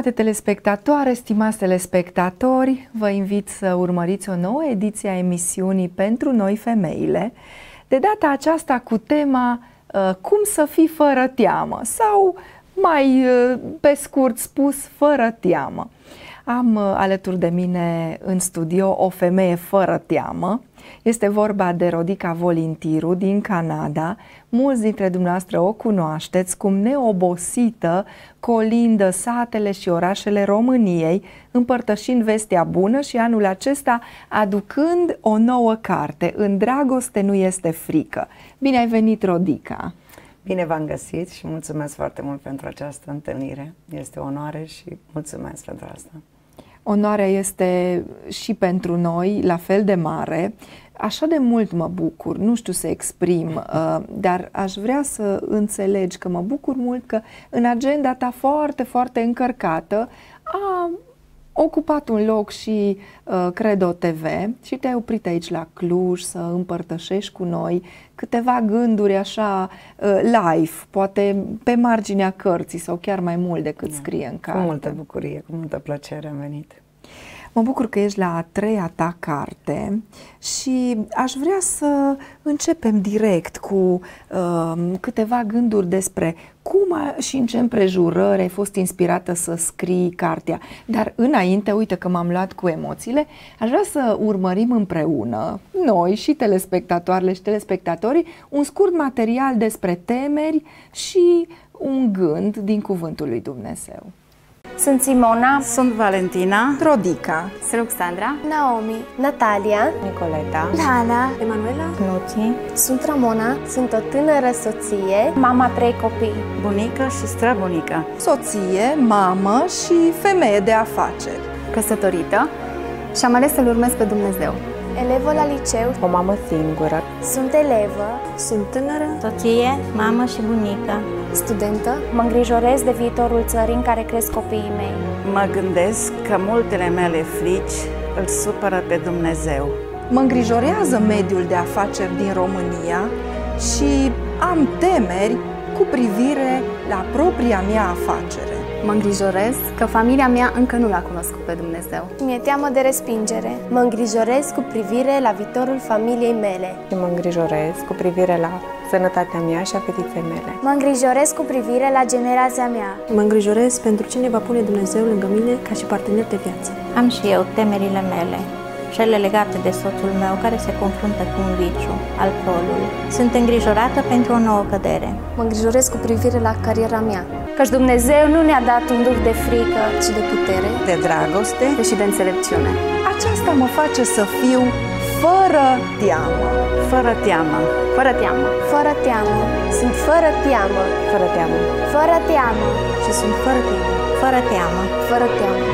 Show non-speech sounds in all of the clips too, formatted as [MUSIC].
Stimate telespectatoare, stimați telespectatori, vă invit să urmăriți o nouă ediție a emisiunii Pentru noi femeile, de data aceasta cu tema uh, Cum să fii fără teamă sau mai uh, pe scurt spus, fără teamă. Am uh, alături de mine în studio o femeie fără teamă, este vorba de Rodica Volintiru din Canada. Mulți dintre dumneavoastră o cunoașteți cum neobosită colindă satele și orașele României, împărtășind vestea bună și anul acesta aducând o nouă carte, În dragoste nu este frică. Bine ai venit, Rodica! Bine v-am găsit și mulțumesc foarte mult pentru această întâlnire. Este o onoare și mulțumesc pentru asta. Onoarea este și pentru noi la fel de mare. Așa de mult mă bucur, nu știu să exprim, [LAUGHS] uh, dar aș vrea să înțelegi că mă bucur mult că în agenda ta foarte, foarte încărcată a ocupat un loc și uh, Credo TV și te-ai oprit aici la Cluj să împărtășești cu noi câteva gânduri așa uh, live, poate pe marginea cărții sau chiar mai mult decât da. scrie în carte. Cu multă bucurie, cu multă plăcere am venit. Mă bucur că ești la a treia ta carte și aș vrea să începem direct cu uh, câteva gânduri despre cum a, și în ce împrejurări ai fost inspirată să scrii cartea. Dar înainte, uite că m-am luat cu emoțiile, aș vrea să urmărim împreună, noi și telespectatoarele și telespectatorii, un scurt material despre temeri și un gând din cuvântul lui Dumnezeu. Sunt Simona. Sunt Valentina. Rodica. Sunt Alexandra. Naomi. Natalia. Nicoleta. Lana. Emanuela. Noti, Sunt Ramona. Sunt o tânără soție. Mama trei copii. Bunica și străbunica. Soție, mamă și femeie de afaceri. Căsătorită. Și am ales să-L urmez pe Dumnezeu elevă la liceu, o mamă singură, sunt elevă, sunt tânără, soție, mamă și bunică, studentă, mă îngrijorez de viitorul țării în care cresc copiii mei. Mă gândesc că multele mele frici îl supără pe Dumnezeu. Mă îngrijorează mediul de afaceri din România și am temeri cu privire la propria mea afacere. Mă îngrijorez că familia mea încă nu l-a cunoscut pe Dumnezeu. Mi-e teamă de respingere. Mă îngrijorez cu privire la viitorul familiei mele. Și mă îngrijorez cu privire la sănătatea mea și a fetiței mele. Mă îngrijorez cu privire la generația mea. Mă îngrijorez pentru cine va pune Dumnezeu lângă mine ca și partener de viață. Am și eu temerile mele cele legate de soțul meu care se confruntă cu un viciu, alcoolul. Sunt îngrijorată pentru o nouă cădere mă îngrijoresc cu privire la cariera mea. Căci Dumnezeu nu ne-a dat un duh de frică, ci de putere, de dragoste și de înțelepciune. Aceasta mă face să fiu fără teamă. Fără teamă. Fără teamă. Fără teamă. Sunt fără teamă. Fără teamă. Fără teamă. Și sunt fără teamă. Fără teamă. Fără teamă.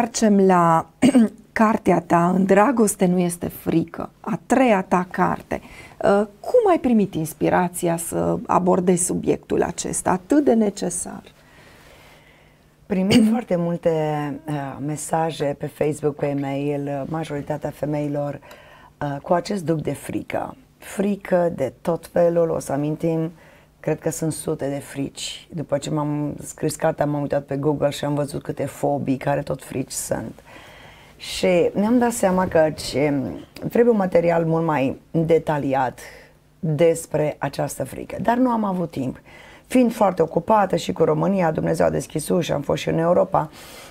întoarcem la [CLEARS THROAT] cartea ta, În dragoste nu este frică, a treia ta carte. Uh, cum ai primit inspirația să abordezi subiectul acesta atât de necesar? Primim [CLEARS THROAT] foarte multe uh, mesaje pe Facebook, pe e-mail, uh, majoritatea femeilor uh, cu acest duc de frică. Frică de tot felul, o să amintim uh, Cred că sunt sute de frici. După ce m-am scris cartea, m-am uitat pe Google și am văzut câte fobii, care tot frici sunt. Și ne-am dat seama că ce, trebuie un material mult mai detaliat despre această frică. Dar nu am avut timp. Fiind foarte ocupată și cu România, Dumnezeu a deschis ușa. am fost și în Europa,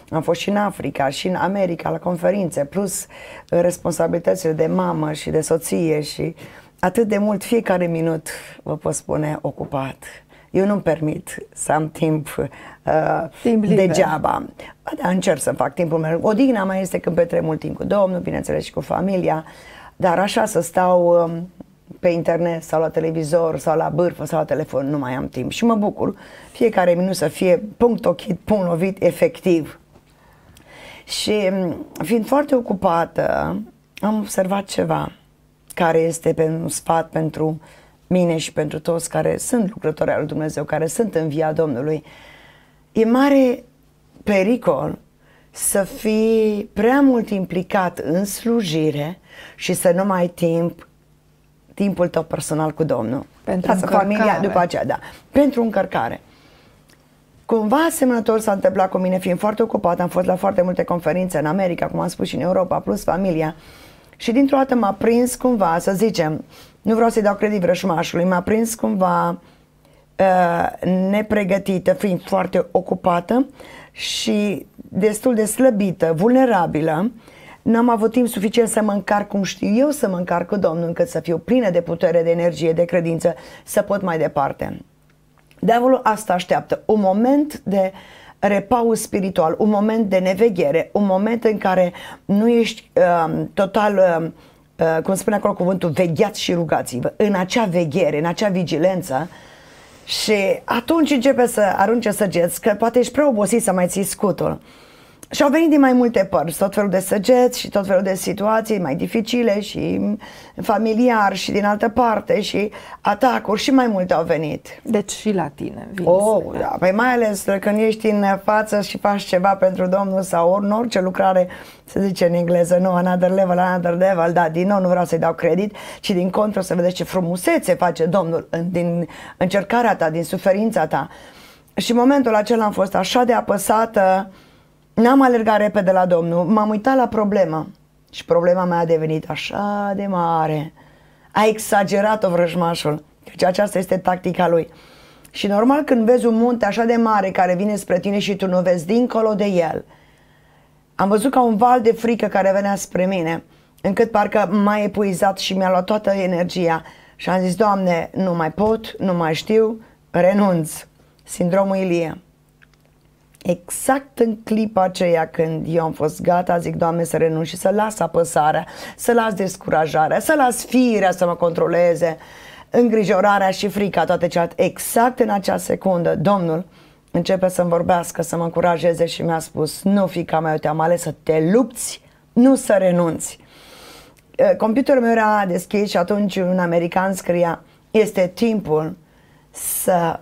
am fost și în Africa, și în America, la conferințe, plus responsabilitățile de mamă și de soție și atât de mult fiecare minut, vă pot spune, ocupat. Eu nu-mi permit să am timp, uh, timp degeaba. da, încerc să fac timpul meu. Odihna mai este când petrec mult timp cu Domnul, bineînțeles și cu familia, dar așa să stau uh, pe internet sau la televizor sau la bârfă sau la telefon, nu mai am timp. Și mă bucur fiecare minut să fie punct ochit, punct lovit, efectiv. Și um, fiind foarte ocupată, am observat ceva care este pe un sfat pentru mine și pentru toți care sunt lucrători al Dumnezeu, care sunt în via Domnului. E mare pericol să fii prea mult implicat în slujire și să nu mai ai timp timpul tău personal cu Domnul. Pentru Lasă încărcare. familia după aceea, da. Pentru încărcare. Cumva asemănător s-a întâmplat cu mine, fiind foarte ocupat, am fost la foarte multe conferințe în America, cum am spus și în Europa, plus familia. Uh, și dintr-o dată m-a prins cumva, să zicem, nu vreau să-i dau credit vrășmașului, m-a prins cumva uh, nepregătită, fiind foarte ocupată și destul de slăbită, vulnerabilă, n-am avut timp suficient să mă încarc cum știu eu să mă încarc cu Domnul, încât să fiu plină de putere, de energie, de credință, să pot mai departe. Diavolul asta așteaptă, un moment de uh, repaus spiritual, un moment de neveghere, un moment în care nu ești uh, total, um, uh, cum spune acolo cuvântul, vegheat și rugați-vă, în acea veghere, în acea vigilență și atunci începe să arunce săgeți, că poate ești prea obosit să mai ții scutul. Și au venit din mai multe părți, tot felul de săgeți și tot felul de situații mai dificile și familiar și din altă parte și atacuri și mai multe au venit. Deci și la tine Oh, da, păi mai ales când ești în față și faci ceva pentru Domnul sau ori, în orice lucrare, se zice în engleză, nu, another level, another level, da, din nou nu vreau să-i dau credit, ci din contră să vedeți ce frumusețe face Domnul în, din încercarea ta, din suferința ta. Și momentul acela am fost așa de apăsată, uh, N-am alergat repede la Domnul, m-am uitat la problema, și problema mea a devenit așa de mare. A exagerat-o vrăjmașul, căci aceasta este tactica lui. Și normal când vezi un munte așa de mare care vine spre tine și tu nu vezi dincolo de el, am văzut ca un val de frică care venea spre mine, încât parcă m-a epuizat și mi-a luat toată energia și am zis, Doamne, nu mai pot, nu mai știu, renunț. Sindromul Ilie exact în clipa aceea când eu am fost gata, zic, Doamne, să renunț și să las apăsarea, să las descurajarea, să las firea să mă controleze, îngrijorarea și frica, toate cealaltă. Exact în acea secundă, Domnul începe să-mi vorbească, să mă încurajeze și mi-a spus, nu, ca mai eu te-am ales să te lupți, nu să renunți. Computerul meu era deschis și atunci un american scria, este timpul să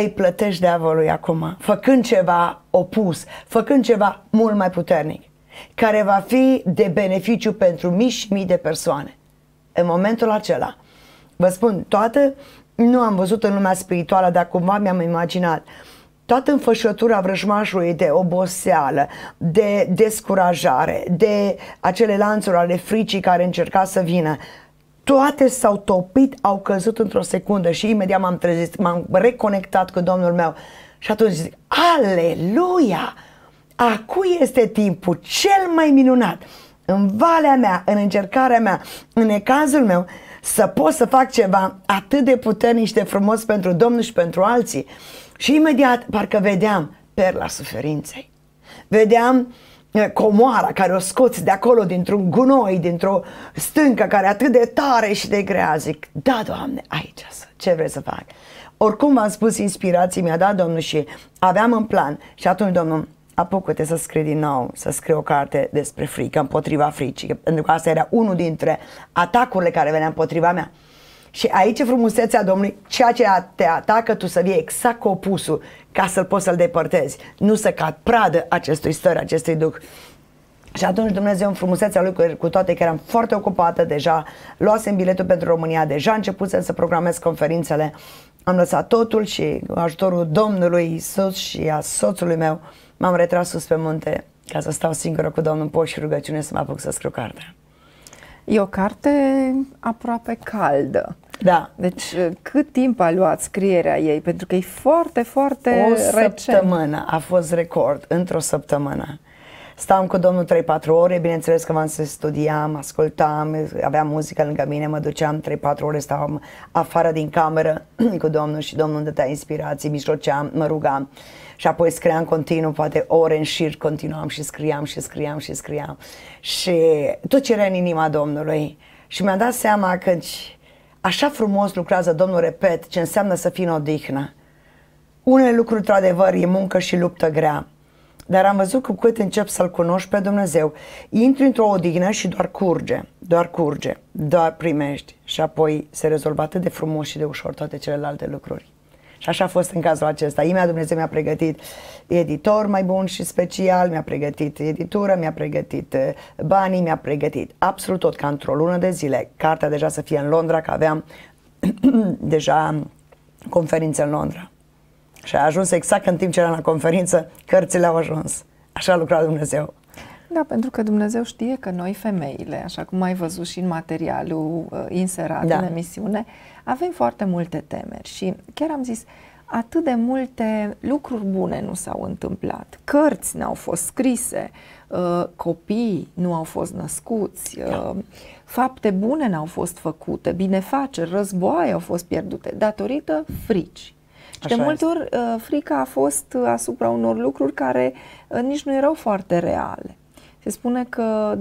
îi plătești diavolului acum, făcând ceva opus, făcând ceva mult mai puternic, care va fi de beneficiu pentru mii și mii de persoane. În momentul acela, vă spun, toată, nu am văzut în lumea spirituală, dar cumva mi-am imaginat, toată înfășătura vrăjmașului de oboseală, de descurajare, de acele lanțuri ale fricii care încerca să vină, toate s-au topit, au căzut într-o secundă și imediat m-am trezit, m-am reconectat cu Domnul meu și atunci zic, aleluia, acum este timpul cel mai minunat în valea mea, în încercarea mea, în ecazul meu, să pot să fac ceva atât de puternic și de frumos pentru Domnul și pentru alții. Și imediat parcă vedeam perla suferinței. Vedeam Eh, comoara care o scoți de acolo, dintr-un gunoi, dintr-o stâncă care e atât de tare și de grea, zic, da, Doamne, aici ce vrei să fac? Oricum v-am spus, inspirații mi-a dat Domnul și aveam în plan și atunci Domnul, apucă-te să scrii din nou, să scrii o carte despre frică, împotriva fricii, pentru că asta era unul dintre atacurile care venea împotriva mea. Și aici frumusețea Domnului, ceea ce te atacă tu să vii exact cu opusul ca să-l poți să-l depărtezi, nu să cad pradă acestui stări, acestui duc. Și atunci Dumnezeu în frumusețea lui, cu toate că eram foarte ocupată deja, luasem biletul pentru România, deja începusem să programez conferințele, am lăsat totul și cu ajutorul Domnului Isus și a soțului meu m-am retras sus pe munte ca să stau singură cu Domnul poș și rugăciune să mă apuc să scriu cartea. E o carte aproape caldă. Da. Deci uh, cât timp a luat scrierea ei? Pentru că e foarte, foarte O recent. săptămână a fost record, într-o săptămână. Stam cu domnul 3-4 ore, bineînțeles că v am să studiam, ascultam, aveam muzică lângă mine, mă duceam 3-4 ore, stavam afară din cameră [CLEARS THROAT] cu domnul și domnul dătea inspirații, mijloceam, mă rugam și apoi scriam continuu, poate ore în șir continuam și scriam și scriam și scriam și tot ce era în inima Domnului și mi-am dat seama că deci, Așa frumos lucrează Domnul, repet, ce înseamnă să fii în odihnă. Unele lucruri, într-adevăr, e muncă și luptă grea. Dar am văzut că cu cât încep să-L cunoști pe Dumnezeu, intri într-o odihnă și doar curge, doar curge, doar primești și apoi se rezolvă atât de frumos și de ușor toate celelalte lucruri. Și așa a fost în cazul acesta. Imea Dumnezeu mi-a pregătit editor mai bun și special, mi-a pregătit editură, mi-a pregătit eh, banii, mi-a pregătit absolut tot, ca într-o lună de zile. Cartea deja să fie în Londra, că aveam [CLEARS THROAT] deja conferințe în Londra. Și a ajuns exact în timp ce era la conferință, cărțile au ajuns. Așa a lucrat Dumnezeu. Da, pentru că Dumnezeu știe că noi femeile, așa cum ai văzut și în materialul uh, inserat da. în emisiune, avem foarte multe temeri și chiar am zis, atât de multe lucruri bune nu s-au întâmplat. Cărți n-au fost scrise, uh, copii nu au fost născuți, uh, da. fapte bune n-au fost făcute, binefaceri, războaie au fost pierdute datorită frici. Și de multe ori uh, frica a fost asupra unor lucruri care nici nu erau foarte reale. Se spune că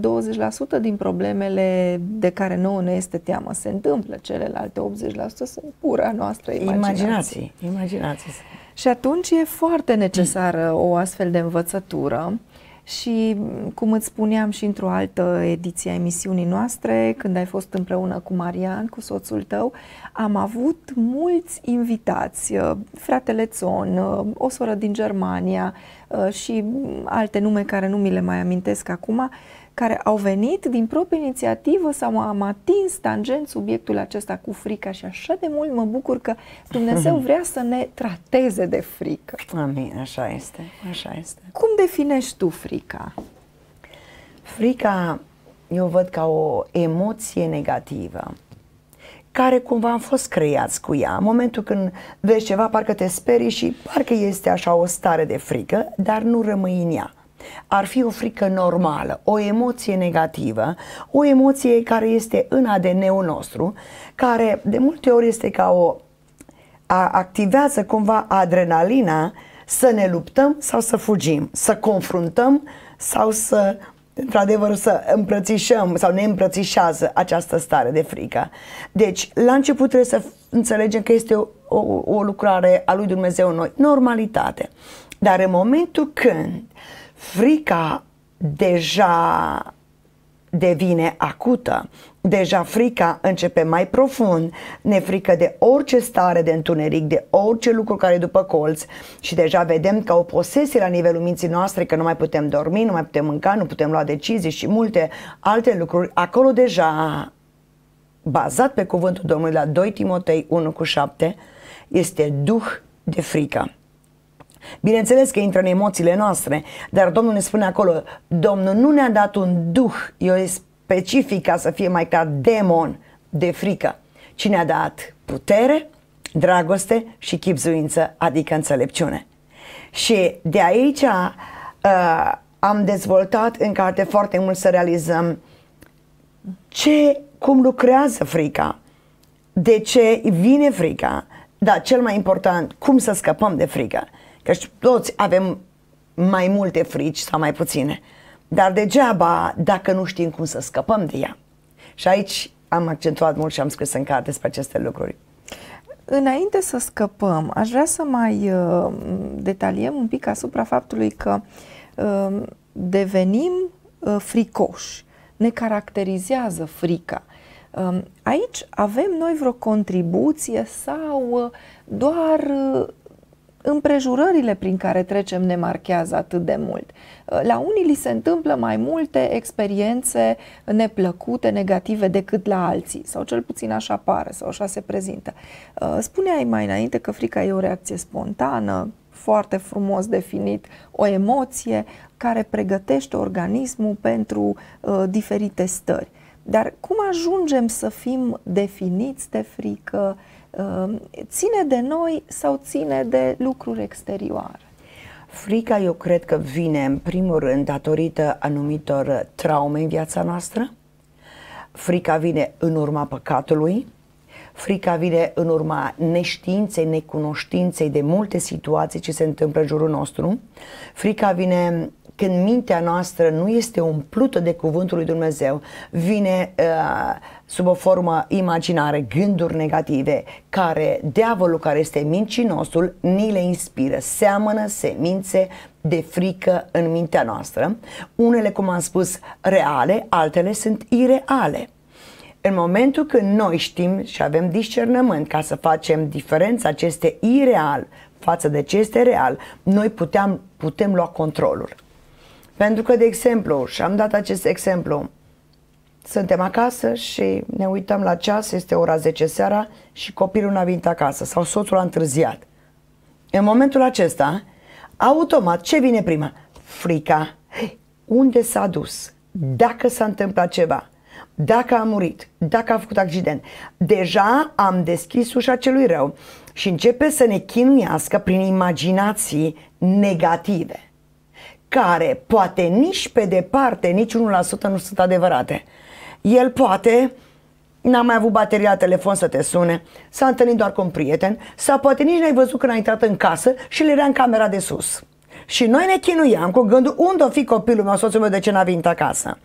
20% din problemele de care nouă ne este teamă se întâmplă, celelalte 80% sunt pura noastră imaginație. Imaginații, imaginații. Și atunci e foarte necesară o astfel de învățătură și, mm, cum îți spuneam și într-o altă ediție a emisiunii noastre, când ai fost împreună cu Marian, cu soțul tău, am avut mulți invitați, uh, fratele Țon, uh, o soră din Germania uh, și mm, alte nume care nu mi le mai amintesc acum, care au venit din proprie inițiativă sau am atins tangent subiectul acesta cu frica și așa de mult mă bucur că Dumnezeu [LAUGHS] vrea să ne trateze de frică. Amin, așa este, așa este. Cum definești tu frica? Frica eu văd ca o emoție negativă care cumva am fost creați cu ea. În momentul când vezi ceva, parcă te sperii și parcă este așa o stare de frică, dar nu rămâi în ea ar fi o frică normală, o emoție negativă, o emoție care este în ADN-ul nostru, care de multe ori este ca o a, activează cumva adrenalina să ne luptăm sau să fugim, să confruntăm sau să într-adevăr să împrățișăm sau ne împrățișează această stare de frică. Deci, la început trebuie să înțelegem că este o, o, o lucrare a lui Dumnezeu în noi, normalitate. Dar în momentul când frica deja devine acută. Deja frica începe mai profund, ne frică de orice stare de întuneric, de orice lucru care e după colț și deja vedem că o posesie la nivelul minții noastre că nu mai putem dormi, nu mai putem mânca, nu putem lua decizii și multe alte lucruri. Acolo deja, bazat pe cuvântul Domnului la 2 Timotei 1 cu 7, este duh de frică. Bineînțeles că intră în emoțiile noastre, dar Domnul ne spune acolo, Domnul nu ne-a dat un duh, e specific ca să fie mai ca demon de frică, ci ne-a dat putere, dragoste și chipzuință, adică înțelepciune. Și de aici uh, am dezvoltat în carte foarte mult să realizăm ce, cum lucrează frica, de ce vine frica, dar cel mai important, cum să scăpăm de frică că toți avem mai multe frici sau mai puține. Dar degeaba dacă nu știm cum să scăpăm de ea. Și aici am accentuat mult și am scris în carte despre aceste lucruri. Înainte să scăpăm, aș vrea să mai uh, detaliem un pic asupra faptului că uh, devenim uh, fricoși, ne caracterizează frica. Um, aici avem noi vreo contribuție sau uh, doar uh, împrejurările prin care trecem ne marchează atât de mult. La unii li se întâmplă mai multe experiențe neplăcute, negative decât la alții, sau cel puțin așa pare, sau așa se prezintă. Uh, spuneai mai înainte că frica e o reacție spontană, foarte frumos definit, o emoție care pregătește organismul pentru uh, diferite stări. Dar cum ajungem să fim definiți de frică, uh, Ehm, ține de noi sau ține de lucruri exterioare? Frica, eu cred că vine în primul rând datorită anumitor traume în viața noastră. Frica vine în urma păcatului, frica vine în urma neștiinței, necunoștinței de multe situații ce se întâmplă în jurul nostru. Frica vine când mintea noastră nu este umplută de cuvântul lui Dumnezeu, vine uh, sub o formă imaginare, gânduri negative, care diavolul care este mincinosul ni le inspiră, seamănă semințe de frică în mintea noastră, unele, cum am spus, reale, altele sunt ireale. În momentul când noi știm și avem discernământ ca să facem diferența ce este ireal față de ce este real, noi puteam, putem lua controlul. Pentru că, de exemplu, și am dat acest exemplu, suntem acasă și ne uităm la ceas, este ora 10 seara și copilul n-a venit acasă sau soțul a întârziat. În momentul acesta, automat, ce vine prima? Frica. Hey, unde s-a dus? Dacă s-a întâmplat ceva? Dacă a murit? Dacă a făcut accident? Deja am deschis ușa celui rău și începe să ne chinuiască prin imaginații negative care poate nici pe departe, nici 1% nu sunt adevărate. El poate n-a mai avut bateria la telefon să te sune, s-a întâlnit doar cu un prieten sau poate nici n-ai văzut când a intrat în casă și le era în camera de sus. Și noi ne chinuiam cu gândul unde o fi copilul meu, soțul meu, de ce n-a venit acasă.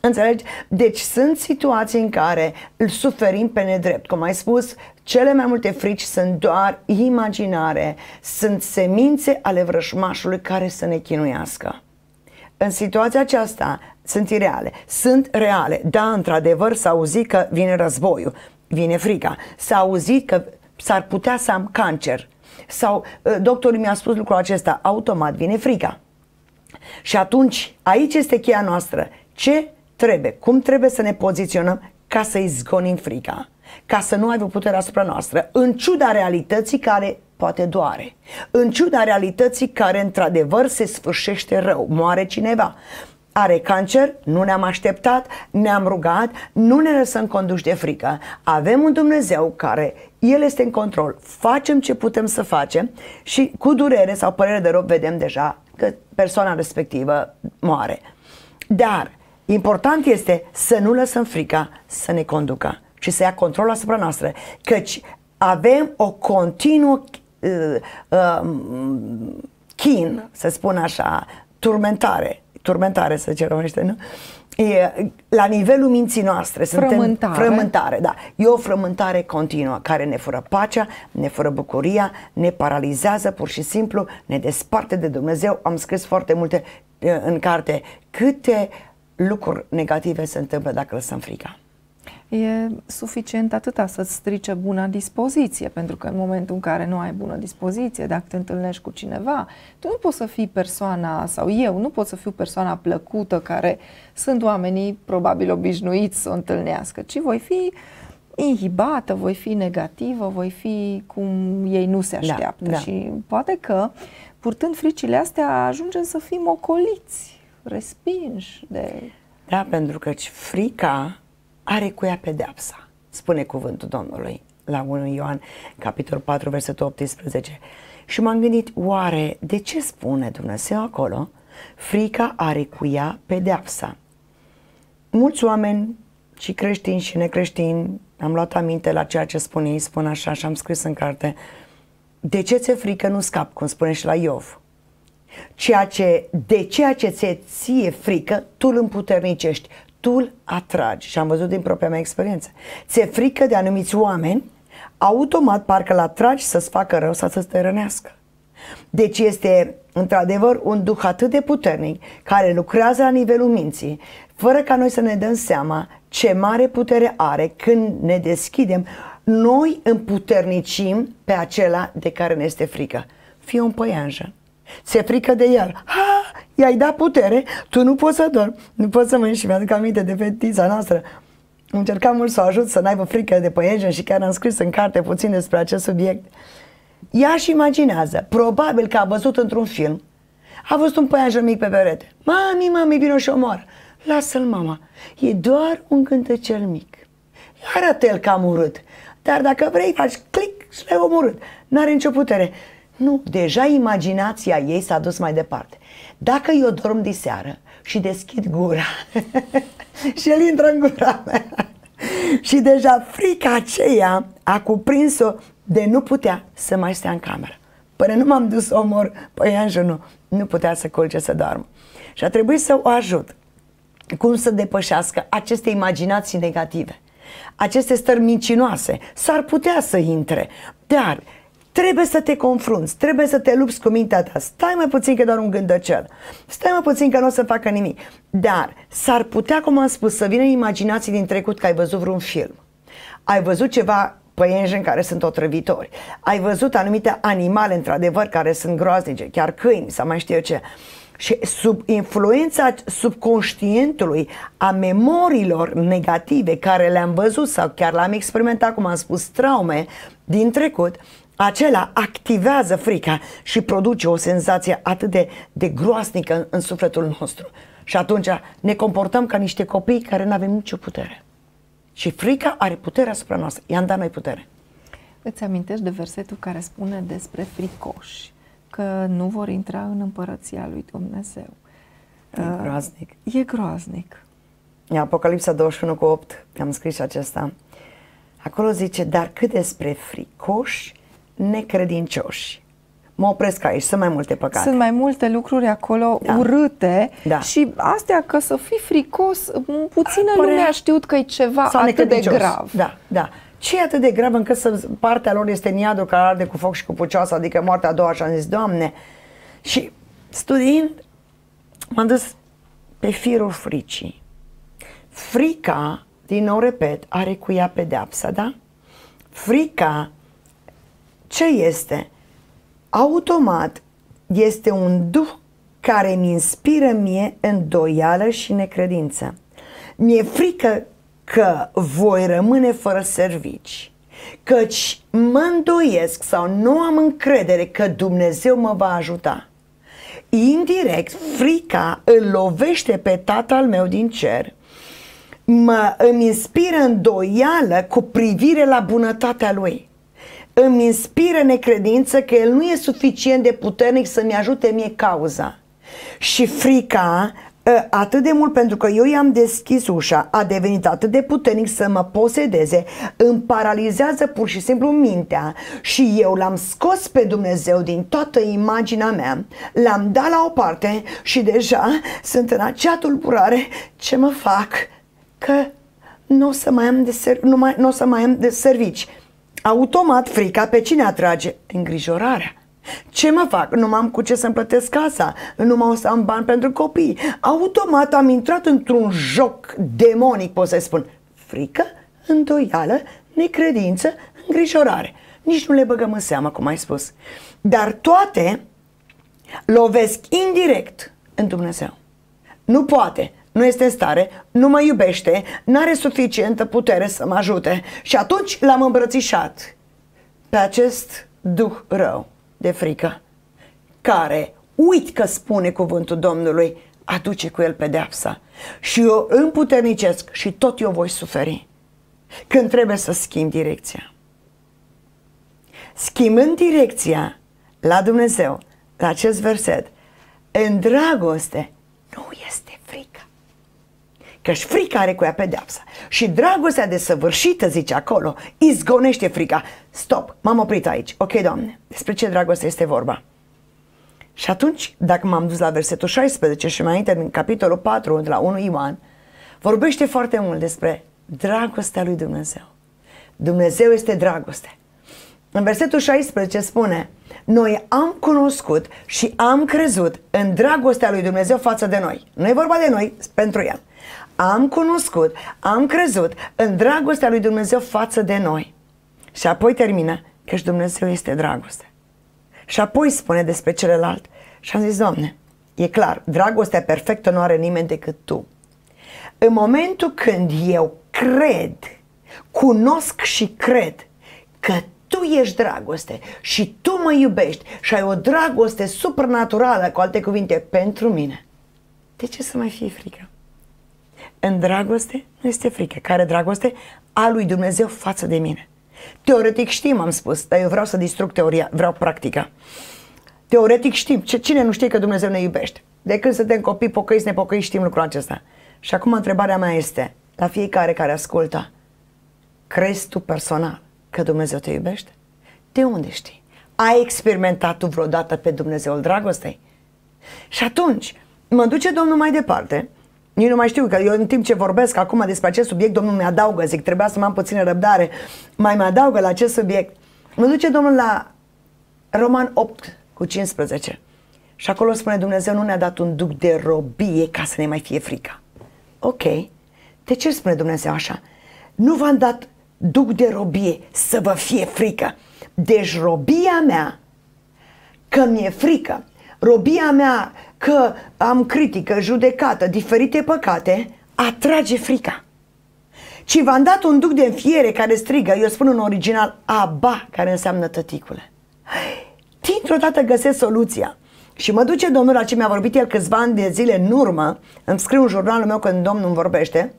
Înțelegi? Deci sunt situații în care îl suferim pe nedrept. Cum ai spus, cele mai multe frici sunt doar imaginare, sunt semințe ale vrășmașului care să ne chinuiască. În situația aceasta, sunt ireale, sunt reale. Da, într-adevăr, s-a auzit că vine războiul, vine frica, s-a auzit că s-ar putea să am cancer. Sau ă, doctorul mi-a spus lucrul acesta, automat vine frica. Și atunci, aici este cheia noastră. Ce trebuie, cum trebuie să ne poziționăm ca să-i zgonim frica, ca să nu aibă puterea asupra noastră, în ciuda realității care poate doare, în ciuda realității care într-adevăr se sfârșește rău, moare cineva, are cancer, nu ne-am așteptat, ne-am rugat, nu ne lăsăm conduși de frică. Avem un Dumnezeu care el este în control, facem ce putem să facem și cu durere sau părere de rău vedem deja că persoana respectivă moare. Dar important este să nu lăsăm frica să ne conducă și să ia control asupra noastră, căci avem o continuă uh, uh, chin, să spun așa, turmentare turmentare, să zicem românește, nu? E, la nivelul minții noastre suntem frământare. frământare da. E o frământare continuă care ne fură pacea, ne fură bucuria, ne paralizează pur și simplu, ne desparte de Dumnezeu. Am scris foarte multe în carte câte lucruri negative se întâmplă dacă lăsăm frica e suficient atâta să-ți strice buna dispoziție, pentru că în momentul în care nu ai bună dispoziție, dacă te întâlnești cu cineva, tu nu poți să fii persoana, sau eu nu pot să fiu persoana plăcută care sunt oamenii probabil obișnuiți să o întâlnească, ci voi fi inhibată, voi fi negativă, voi fi cum ei nu se da, așteaptă da, da. și poate că purtând fricile astea ajungem să fim ocoliți, respinși de... Da, pentru că frica are cu ea pedeapsa, spune cuvântul Domnului la 1 Ioan, capitol 4, versetul 18. Și m-am gândit, oare de ce spune Dumnezeu acolo? Frica are cu ea pedeapsa. Mulți oameni, și creștini și necreștini, am luat aminte la ceea ce spune ei, spun așa și am scris în carte, de ce ți-e frică nu scap, cum spune și la Iov. Ceea ce, de ceea ce ți-e ție frică, tu îl împuternicești tu atragi și am văzut din propria mea experiență. Ți-e frică de anumiți oameni, automat parcă l atragi să-ți facă rău sau să te rănească. Deci este într-adevăr un duh atât de puternic care lucrează la nivelul minții, fără ca noi să ne dăm seama ce mare putere are când ne deschidem, noi împuternicim pe acela de care ne este frică. Fie un păianjen. Se frică de el. Ha, i-ai dat putere, tu nu poți să dormi, nu poți să mănânci. Și mi-aduc aminte de fetița noastră. Încercam mult să o ajut să n-aibă frică de păienjen și chiar am scris în carte puțin despre acest subiect. Ea și imaginează, probabil că a văzut într-un film, a văzut un păianjen mic pe perete. Mami, mami, vino și omor. Lasă-l, mama. E doar un cântecel mic. Arată-l cam urât. Dar dacă vrei, faci click și l-ai omorât. N-are nicio putere. Nu, deja imaginația ei s-a dus mai departe. Dacă eu dorm de seară și deschid gura [LAUGHS] și el intră în gura mea [LAUGHS] și deja frica aceea a cuprins-o de nu putea să mai stea în cameră. Până nu m-am dus omor pe păi, Ianjunu, nu putea să colce să doarmă. Și a trebuit să o ajut cum să depășească aceste imaginații negative, aceste stări mincinoase. S-ar putea să intre, dar Trebuie să te confrunți, trebuie să te lupți cu mintea ta. Stai mai puțin că doar un gând cel. Stai mai puțin că nu o să facă nimic. Dar s-ar putea, cum am spus, să vină imaginații din trecut că ai văzut vreun film. Ai văzut ceva păienjeni care sunt otrăvitori. Ai văzut anumite animale, într-adevăr, care sunt groaznice, chiar câini sau mai știu eu ce. Și sub influența subconștientului a memoriilor negative care le-am văzut sau chiar le-am experimentat, cum am spus, traume din trecut, acela activează frica și produce o senzație atât de, de groasnică în, în sufletul nostru. Și atunci ne comportăm ca niște copii care nu avem nicio putere. Și frica are putere asupra noastră. I-am dat noi putere. Îți amintești de versetul care spune despre fricoși, că nu vor intra în împărăția lui Dumnezeu. E uh, groaznic. E groaznic. Apocalipsa 21 cu 8, am scris acesta. Acolo zice, dar cât despre fricoși, necredincioși. Mă opresc aici, sunt mai multe păcate. Sunt mai multe lucruri acolo da. urâte da. și astea că să fii fricos, puțină Părea... lumea a știut că e ceva Sau atât de grav. Da, da. Ce e atât de grav încât să, partea lor este niadul care arde cu foc și cu pucioasă, adică moartea a doua și am zis, Doamne, și studiind, m-am dus pe firul fricii. Frica, din nou repet, are cu ea pedeapsa, da? Frica ce este? Automat este un duh care mi inspiră mie îndoială și necredință. Mi-e frică că voi rămâne fără servici, căci mă îndoiesc sau nu am încredere că Dumnezeu mă va ajuta. Indirect, frica îl lovește pe tatăl meu din cer mă, îmi inspiră îndoială cu privire la bunătatea lui îmi inspiră necredință că el nu e suficient de puternic să-mi ajute mie cauza. Și frica ă, atât de mult pentru că eu i-am deschis ușa, a devenit atât de puternic să mă posedeze, îmi paralizează pur și simplu mintea și eu l-am scos pe Dumnezeu din toată imaginea mea, l-am dat la o parte și deja sunt în acea tulburare ce mă fac că nu o să mai am de, ser- nu mai, nu o să mai am de servici. Automat frica pe cine atrage? Îngrijorarea. Ce mă fac? Nu m-am cu ce să-mi plătesc casa, nu mă o să am bani pentru copii. Automat am intrat într-un joc demonic, pot să spun. Frică, îndoială, necredință, îngrijorare. Nici nu le băgăm în seamă, cum ai spus. Dar toate lovesc indirect în Dumnezeu. Nu poate, nu este în stare, nu mă iubește, nu are suficientă putere să mă ajute. Și atunci l-am îmbrățișat pe acest duh rău de frică, care, uit că spune cuvântul Domnului, aduce cu el pedeapsa. Și eu împuternicesc și tot eu voi suferi când trebuie să schimb direcția. Schimbând direcția la Dumnezeu, la acest verset, în dragoste Căci frica are cu ea pedeapsa. Și dragostea desăvârșită, zice acolo, izgonește frica. Stop, m-am oprit aici. Ok, Doamne, despre ce dragoste este vorba? Și atunci, dacă m-am dus la versetul 16 și mai înainte din capitolul 4 de la 1 Ioan, vorbește foarte mult despre dragostea lui Dumnezeu. Dumnezeu este dragoste. În versetul 16 spune, noi am cunoscut și am crezut în dragostea lui Dumnezeu față de noi. Nu e vorba de noi, pentru el am cunoscut, am crezut în dragostea lui Dumnezeu față de noi. Și apoi termină, că și Dumnezeu este dragoste. Și apoi spune despre celălalt. Și am zis, Doamne, e clar, dragostea perfectă nu are nimeni decât Tu. În momentul când eu cred, cunosc și cred că tu ești dragoste și tu mă iubești și ai o dragoste supranaturală, cu alte cuvinte, pentru mine. De ce să mai fie frică? În dragoste nu este frică. Care dragoste? A lui Dumnezeu față de mine. Teoretic știm, am spus, dar eu vreau să distrug teoria, vreau practica. Teoretic știm. Ce, cine nu știe că Dumnezeu ne iubește? De când suntem copii pocăiți, nepocăiți, știm lucrul acesta. Și acum întrebarea mea este, la fiecare care ascultă, crezi tu personal că Dumnezeu te iubește? De unde știi? Ai experimentat tu vreodată pe Dumnezeul dragostei? Și atunci, mă duce Domnul mai departe nici nu mai știu, că eu în timp ce vorbesc acum despre acest subiect, domnul mi adaugă, zic, trebuia să mă am puțină răbdare, mai mă adaugă la acest subiect. Mă duce domnul la Roman 8 cu 15. Și acolo spune Dumnezeu nu ne-a dat un duc de robie ca să ne mai fie frica. Ok. De ce spune Dumnezeu așa? Nu v-am dat duc de robie să vă fie frică. Deci robia mea, că mi-e frică, robia mea că am critică, judecată, diferite păcate, atrage frica. Ci v-am dat un duc de înfiere care strigă, eu spun în original, aba, care înseamnă tăticule. Dintr-o dată găsesc soluția. Și mă duce domnul la ce mi-a vorbit el câțiva ani de zile în urmă, îmi scriu în jurnalul meu când domnul îmi vorbește,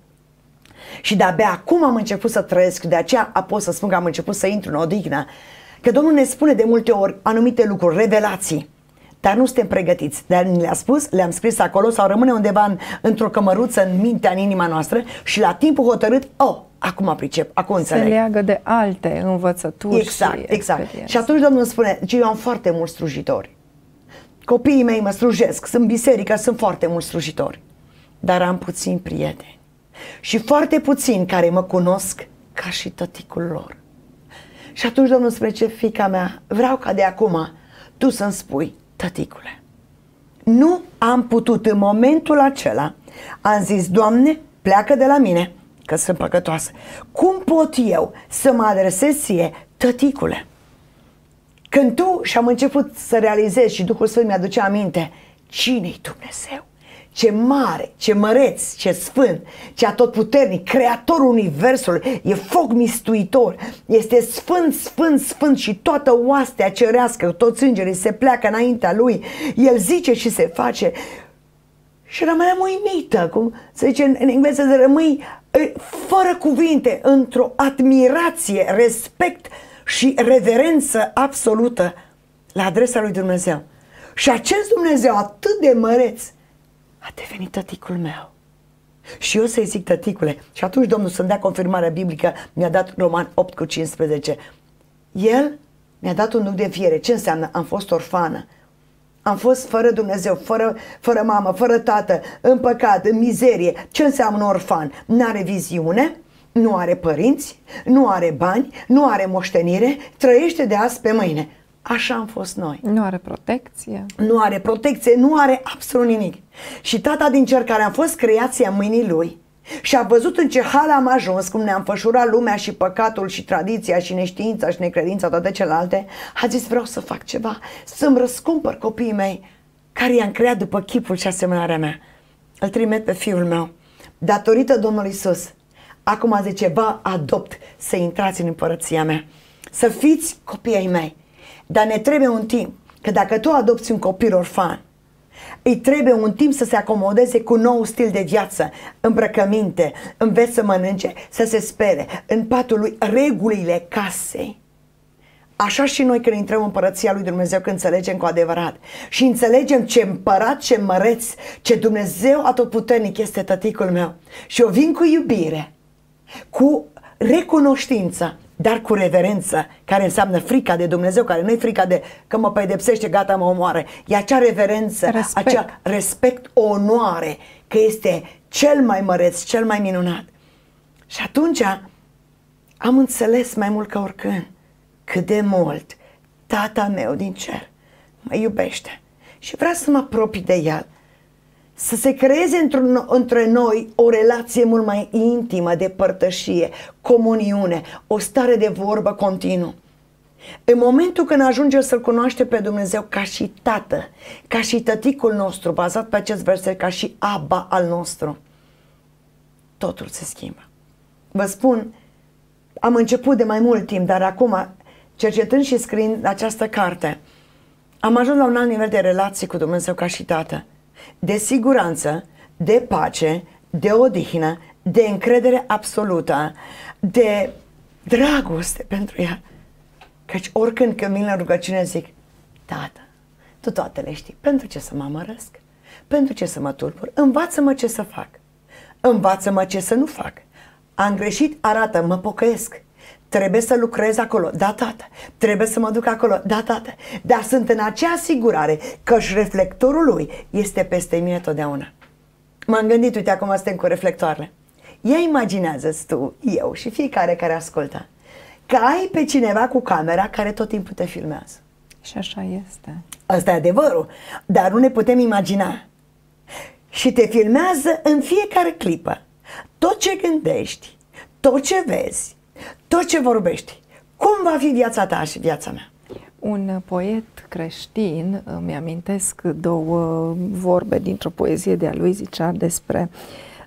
și de-abia acum am început să trăiesc, de aceea pot să spun că am început să intru în odihnă, că Domnul ne spune de multe ori anumite lucruri, revelații, dar nu suntem pregătiți. Dar le-a spus, le-am scris acolo sau rămâne undeva în, într-o cămăruță în mintea, în inima noastră și la timpul hotărât, oh, acum pricep, acum Se înțeleg. Se leagă de alte învățături Exact, și exact. Experiențe. Și atunci Domnul spune, deci eu am foarte mulți slujitori. Copiii mei mă slujesc, sunt biserică, sunt foarte mulți slujitori. Dar am puțin prieteni. Și foarte puțini care mă cunosc ca și tăticul lor. Și atunci Domnul spune ce fica mea, vreau ca de acum tu să-mi spui tăticule, nu am putut în momentul acela, am zis, Doamne, pleacă de la mine, că sunt păcătoasă. Cum pot eu să mă adresez ție, tăticule? Când tu și am început să realizez și Duhul Sfânt mi-aduce aminte, cine-i Dumnezeu? ce mare, ce măreț, ce sfânt, ce atotputernic, creatorul universului, e foc mistuitor, este sfânt, sfânt, sfânt și toată oastea cerească, toți îngerii se pleacă înaintea lui, el zice și se face. Și rămâneam uimită, cum se zice în, în engleză, de rămâi fără cuvinte, într-o admirație, respect și reverență absolută la adresa lui Dumnezeu. Și acest Dumnezeu atât de măreț, a devenit tăticul meu. Și eu să-i zic tăticule, și atunci Domnul să-mi dea confirmarea biblică, mi-a dat Roman 8 cu 15. El mi-a dat un nuc de fiere. Ce înseamnă? Am fost orfană. Am fost fără Dumnezeu, fără, fără mamă, fără tată, în păcat, în mizerie. Ce înseamnă orfan? N-are viziune, nu are părinți, nu are bani, nu are moștenire, trăiește de azi pe mâine. Așa am fost noi. Nu are protecție. Nu are protecție, nu are absolut nimic. Și tata din cer care a fost creația mâinii lui și a văzut în ce hal am ajuns, cum ne-am fășurat lumea și păcatul și tradiția și neștiința și necredința, toate celelalte, a zis vreau să fac ceva, să-mi răscumpăr copiii mei care i-am creat după chipul și asemănarea mea. Îl trimit pe fiul meu, datorită Domnului Isus. Acum zice, vă adopt să intrați în împărăția mea, să fiți copiii mei. Dar ne trebuie un timp. Că dacă tu adopți un copil orfan, îi trebuie un timp să se acomodeze cu nou stil de viață, îmbrăcăminte, înveți să mănânce, să se spere, în patul lui, regulile casei. Așa și noi când intrăm în părăția lui Dumnezeu, când înțelegem cu adevărat și înțelegem ce împărat, ce măreț, ce Dumnezeu atotputernic este tăticul meu. Și eu vin cu iubire, cu recunoștință dar cu reverență, care înseamnă frica de Dumnezeu, care nu e frica de că mă pedepsește, gata, mă omoare. E acea reverență, respect. acea respect, onoare, că este cel mai măreț, cel mai minunat. Și atunci am înțeles mai mult ca oricând cât de mult tata meu din cer mă iubește și vrea să mă apropii de el să se creeze într între noi o relație mult mai intimă de părtășie, comuniune, o stare de vorbă continuă. În momentul când ajungem să-L cunoaște pe Dumnezeu ca și Tată, ca și tăticul nostru, bazat pe acest verset, ca și aba al nostru, totul se schimbă. Vă spun, am început de mai mult timp, dar acum, cercetând și scriind această carte, am ajuns la un alt nivel de relație cu Dumnezeu ca și Tată de siguranță, de pace, de odihnă, de încredere absolută, de dragoste pentru ea. Căci oricând când vin la rugăciune zic, Tată, Tu toate le știi, pentru ce să mă amărăsc? Pentru ce să mă tulbur? Învață-mă ce să fac. Învață-mă ce să nu fac. Am greșit, arată, mă pocăiesc. Trebuie să lucrez acolo, da, tată. Trebuie să mă duc acolo, da, tată. Dar sunt în acea asigurare că și reflectorul lui este peste mine totdeauna. M-am gândit, uite, acum suntem cu reflectoarele. Ia imaginează-ți tu, eu și fiecare care ascultă, că ai pe cineva cu camera care tot timpul te filmează. Și așa este. Asta e adevărul, dar nu ne putem imagina. Și te filmează în fiecare clipă. Tot ce gândești, tot ce vezi, tot ce vorbești. Cum va fi viața ta și viața mea? Un poet creștin, îmi amintesc două vorbe dintr-o poezie de-a lui, zicea despre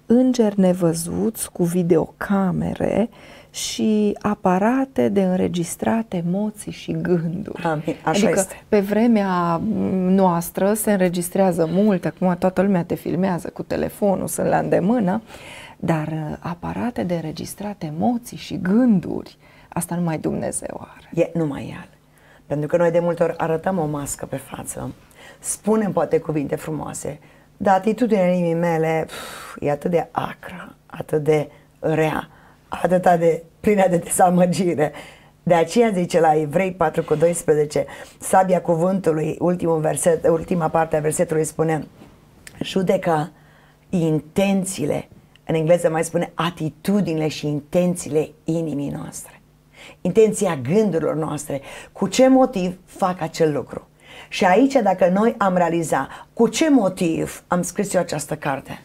îngeri nevăzuți cu videocamere și aparate de înregistrat emoții și gânduri. Amin, așa adică este. pe vremea noastră se înregistrează mult, acum toată lumea te filmează cu telefonul, sunt la îndemână, uh, dar uh, aparate de registrat emoții și gânduri, asta numai Dumnezeu are. E numai El. Pentru că noi de multe ori arătăm o mască pe față, spunem poate cuvinte frumoase, dar atitudinea inimii mele pf, e atât de acră, atât de rea, atât de plină de dezamăgire. De aceea zice la Evrei 4 cu 12, sabia cuvântului, ultimul verset, ultima parte a versetului spune, judeca intențiile în engleză mai spune atitudinile și intențiile inimii noastre. Intenția gândurilor noastre. Cu ce motiv fac acel lucru? Și aici, dacă noi am realizat cu ce motiv am scris eu această carte,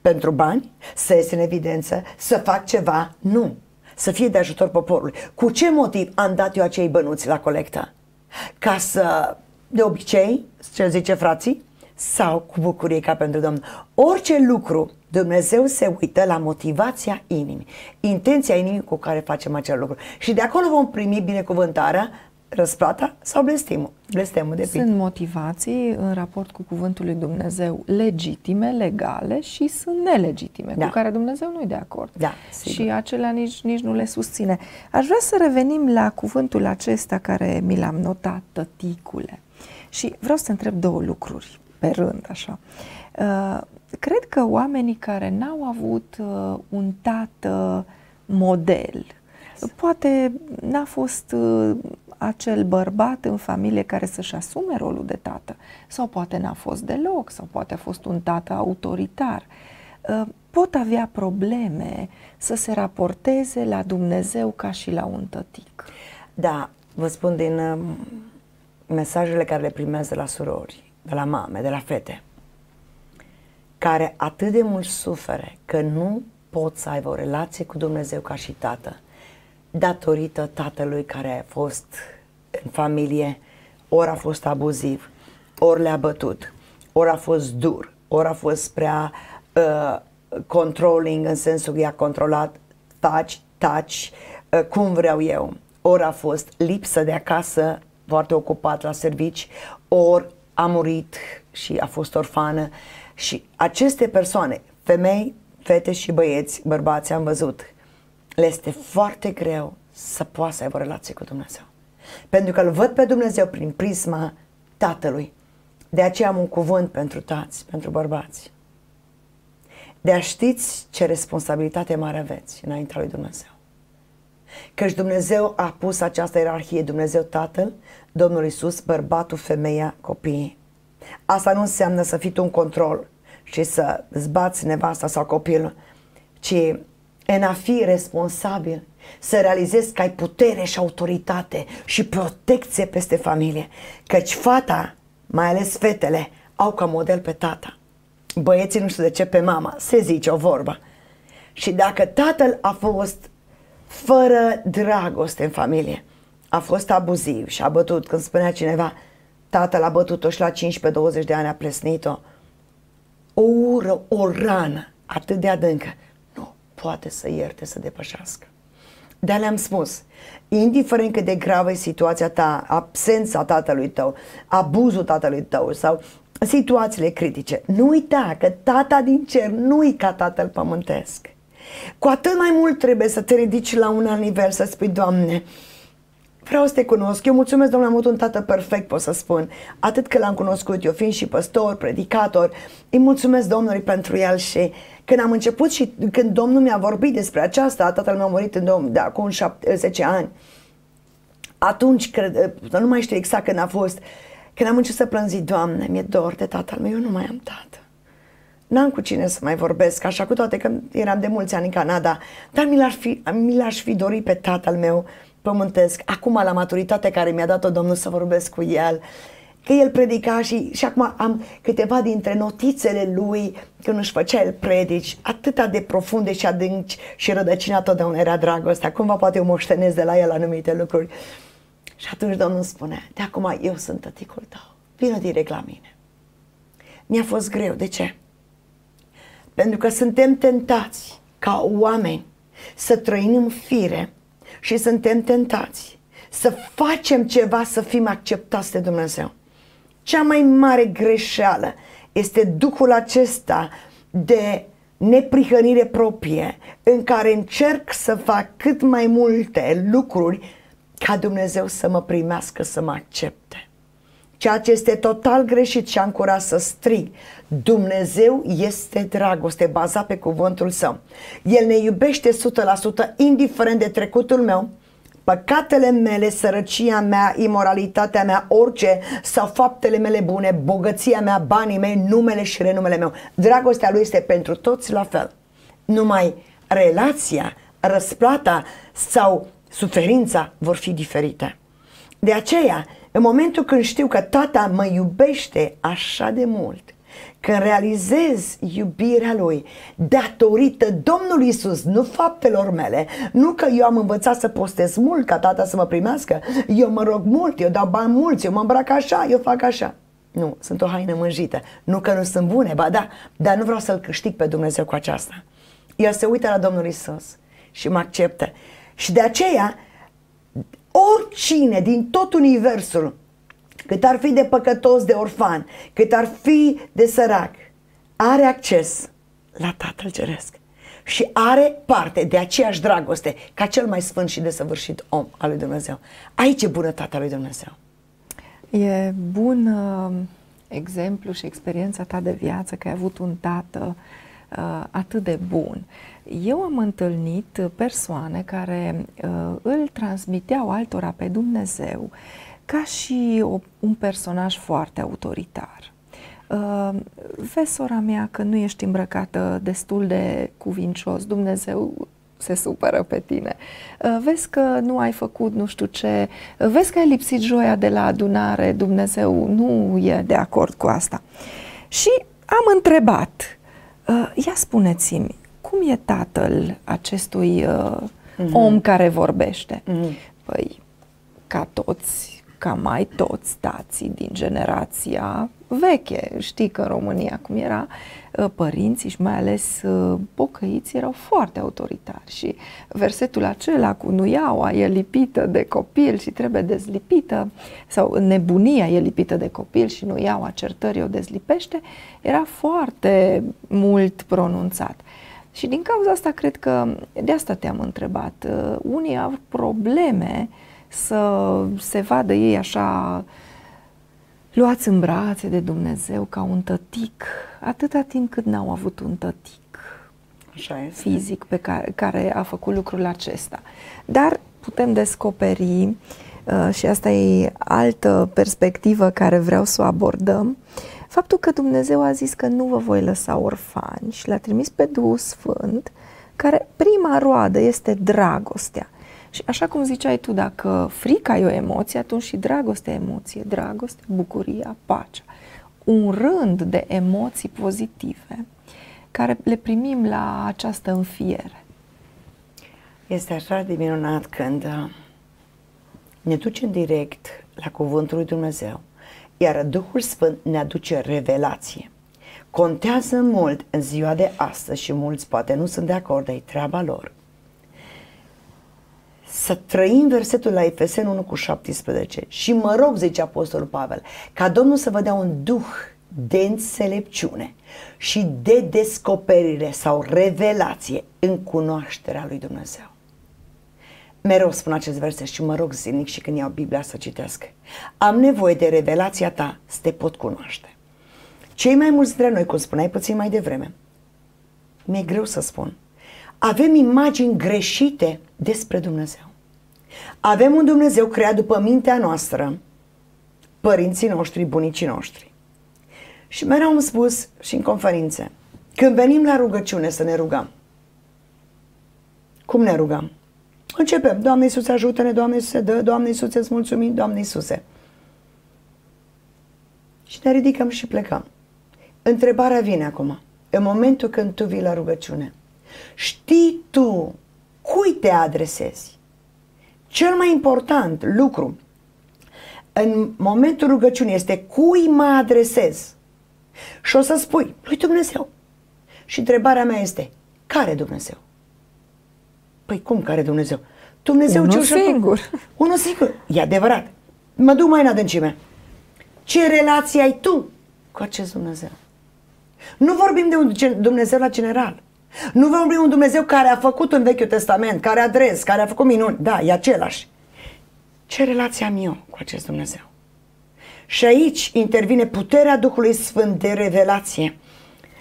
pentru bani, să ies în evidență, să fac ceva, nu. Să fie de ajutor poporului. Cu ce motiv am dat eu acei bănuți la colectă? Ca să, de obicei, ce zice frații, sau cu bucurie ca pentru Domnul. Orice lucru, Dumnezeu se uită la motivația inimii, intenția inimii cu care facem acel lucru. Și de acolo vom primi binecuvântarea, răsplata sau blestemul. Blestemul de Sunt motivații în raport cu cuvântul lui Dumnezeu legitime, legale și sunt nelegitime, da. cu care Dumnezeu nu e de acord. Da, Și acelea nici, nici nu le susține. Aș vrea să revenim la cuvântul acesta care mi l-am notat, tăticule. Și vreau să întreb două lucruri pe rând, așa. Uh, cred că oamenii care n-au avut uh, un tată model, poate n-a fost uh, acel bărbat în familie care să-și asume rolul de tată, sau poate n-a fost deloc, sau poate a fost un tată autoritar, pot avea probleme să se raporteze la Dumnezeu ca și la un tătic. Da, vă spun din mesajele care le primez de la surori de la mame, de la fete, care atât de mult sufere că nu pot să aibă o relație cu Dumnezeu ca și tată, datorită tatălui care a fost în familie, ori a fost abuziv, ori le-a bătut, ori a fost dur, ori a fost prea uh, controlling în sensul că i-a controlat taci, taci, uh, cum vreau eu, ori a fost lipsă de acasă, foarte ocupat la servici, ori a murit și a fost orfană și aceste persoane, femei, fete și băieți, bărbați, am văzut, le este foarte greu să poată să aibă o relație cu Dumnezeu. Pentru că îl văd pe Dumnezeu prin prisma Tatălui. De aceea am un cuvânt pentru tați, pentru bărbați. De a știți ce responsabilitate mare aveți înaintea lui Dumnezeu. Căci Dumnezeu a pus această ierarhie, Dumnezeu Tatăl, Domnul Isus, bărbatul, femeia, copiii. Asta nu înseamnă să fii tu în control și să zbați nevasta sau copilul, ci în a fi responsabil, să realizezi că ai putere și autoritate și protecție peste familie. Căci fata, mai ales fetele, au ca model pe tata. Băieții nu știu de ce pe mama, se zice o vorbă. Și dacă tatăl a fost fără dragoste în familie, a fost abuziv și a bătut, când spunea cineva, tatăl a bătut-o și la 15-20 de ani a plesnit-o, o ură, o rană atât de adâncă, nu poate să ierte, să depășească. De le-am spus, indiferent cât de gravă e situația ta, absența tatălui tău, abuzul tatălui tău sau situațiile critice, nu uita că tata din cer nu e ca tatăl pământesc. Cu atât mai mult trebuie să te ridici la un alt nivel, să spui, Doamne, uh, Vreau să te cunosc. Eu mulțumesc, domnule avut un tată perfect, pot să spun. Atât că l-am cunoscut, eu fiind și păstor, predicator, îi mulțumesc Domnului pentru el și când am început și când Domnul mi-a vorbit despre aceasta, tatăl meu a murit în, de acum 10 eh, ani, atunci, cred, eh, nu mai știu exact când a fost, când am început să plânzi Doamne, mi-e dor de tatăl meu, eu nu mai am tată. N-am cu cine să mai vorbesc, așa cu toate că eram de mulți ani în Canada, dar mi l-aș fi, mi l-aș fi dorit pe tatăl meu, pământesc, acum la maturitate care mi-a dat-o Domnul să vorbesc cu el, că el predica și, și acum am câteva dintre notițele lui când își făcea el predici, atâta de profunde și adânci și rădăcina totdeauna era dragostea, cumva poate eu moștenesc de la el anumite lucruri. Și atunci Domnul spune, de acum eu sunt tăticul tău, vină direct la mine. Mi-a fost greu, de ce? Pentru că suntem tentați ca oameni să trăim în fire și suntem tentați să facem ceva să fim acceptați de Dumnezeu. Cea mai mare greșeală este duhul acesta de neprihănire proprie în care încerc să fac cât mai multe lucruri ca Dumnezeu să mă primească, să mă accepte ceea ce este total greșit și am curat să strig. Dumnezeu este dragoste bazat pe cuvântul său. El ne iubește 100% indiferent de trecutul meu, păcatele mele, sărăcia mea, imoralitatea mea, orice sau faptele mele bune, bogăția mea, banii mei, numele și renumele meu. Dragostea lui este pentru toți la fel. Numai relația, răsplata sau suferința vor fi diferite. De aceea, în momentul când știu că tata mă iubește așa de mult, când realizez iubirea lui datorită Domnului Isus, nu faptelor mele, nu că eu am învățat să postez mult ca tata să mă primească, eu mă rog mult, eu dau bani mulți, eu mă îmbrac așa, eu fac așa. Nu, sunt o haină mânjită. Nu că nu sunt bune, ba da, dar nu vreau să-L câștig pe Dumnezeu cu aceasta. El se uită la Domnul Isus și mă acceptă. Și de aceea oricine din tot universul, cât ar fi de păcătos, de orfan, cât ar fi de sărac, are acces la Tatăl Ceresc și are parte de aceeași dragoste ca cel mai sfânt și desăvârșit om al lui Dumnezeu. Aici e bunătatea lui Dumnezeu. E bun uh, exemplu și experiența ta de viață că ai avut un tată uh, Uh, atât de bun. Eu am întâlnit persoane care uh, îl transmiteau altora pe Dumnezeu ca și o, un personaj foarte autoritar. Uh, vesora mea că nu ești îmbrăcată destul de cuvincios, Dumnezeu se supără pe tine. Uh, vezi că nu ai făcut nu știu ce, vezi că ai lipsit joia de la adunare, Dumnezeu nu e de acord cu asta. Și am întrebat Uh, ia spuneți-mi, cum e tatăl acestui mm-hmm. om care vorbește? Mm-hmm. Păi, ca toți, ca mai toți tații din generația veche. Știi că în România cum era, uh, părinții și mai ales uh, bocăiții erau foarte autoritari și versetul acela cu nuiaua e lipită de copil și trebuie dezlipită sau nebunia e lipită de copil și nuiaua certării o dezlipește, era foarte mult pronunțat. Și din cauza asta cred că de asta te-am întrebat. Uh, unii au probleme să se vadă ei așa uh, luați în brațe de Dumnezeu ca un tătic, atâta timp cât n-au avut un tătic Așa este. fizic pe care, care a făcut lucrul acesta. Dar putem descoperi, uh, și asta e altă perspectivă care vreau să o abordăm, faptul că Dumnezeu a zis că nu vă voi lăsa orfani și l-a trimis pe Duhul Sfânt, care prima roadă este dragostea. Și așa cum ziceai tu, dacă frica e o emoție, atunci și dragoste e emoție, dragoste, bucuria, pacea. Un rând de emoții pozitive care le primim la această înfiere. Este așa de minunat când uh, ne ducem direct la Cuvântul lui Dumnezeu, iar Duhul Sfânt ne aduce revelație. Contează mult în ziua de astăzi și mulți poate nu sunt de acord, e treaba lor să trăim versetul la Efesen 1 cu 17 și mă rog, zice Apostolul Pavel, ca Domnul să vă dea un duh de înțelepciune și de descoperire sau revelație în cunoașterea lui Dumnezeu. Mereu spun acest verset și mă rog zilnic și când iau Biblia să citesc. Am nevoie de revelația ta să te pot cunoaște. Cei mai mulți dintre noi, cum spuneai puțin mai devreme, mi-e greu să spun, avem imagini greșite despre Dumnezeu. Avem un Dumnezeu creat după mintea noastră, părinții noștri, bunicii noștri. Și mereu am spus și în conferințe, când venim la rugăciune să ne rugăm, cum ne rugăm? Începem, Doamne Iisuse ajută-ne, Doamne Iisuse dă, Doamne Iisuse îți mulțumim, Doamne Iisuse. Și ne ridicăm și plecăm. Întrebarea vine acum, în momentul când tu vii la rugăciune – Știi tu cui te adresezi. Cel mai important lucru în momentul rugăciunii este cui mă adresez. Și o să spui, lui Dumnezeu. Și întrebarea mea este, care Dumnezeu? Păi cum care Dumnezeu? Dumnezeu Unul singur. Unul singur. E adevărat. Mă duc mai în adâncime. Ce relație ai tu cu acest Dumnezeu? Nu vorbim de un Dumnezeu la general. Nu vom opri un Dumnezeu care a făcut în Vechiul Testament, care a adres, care a făcut minuni. Da, e același. Ce relație am eu cu acest Dumnezeu? Și aici intervine puterea Duhului Sfânt de revelație.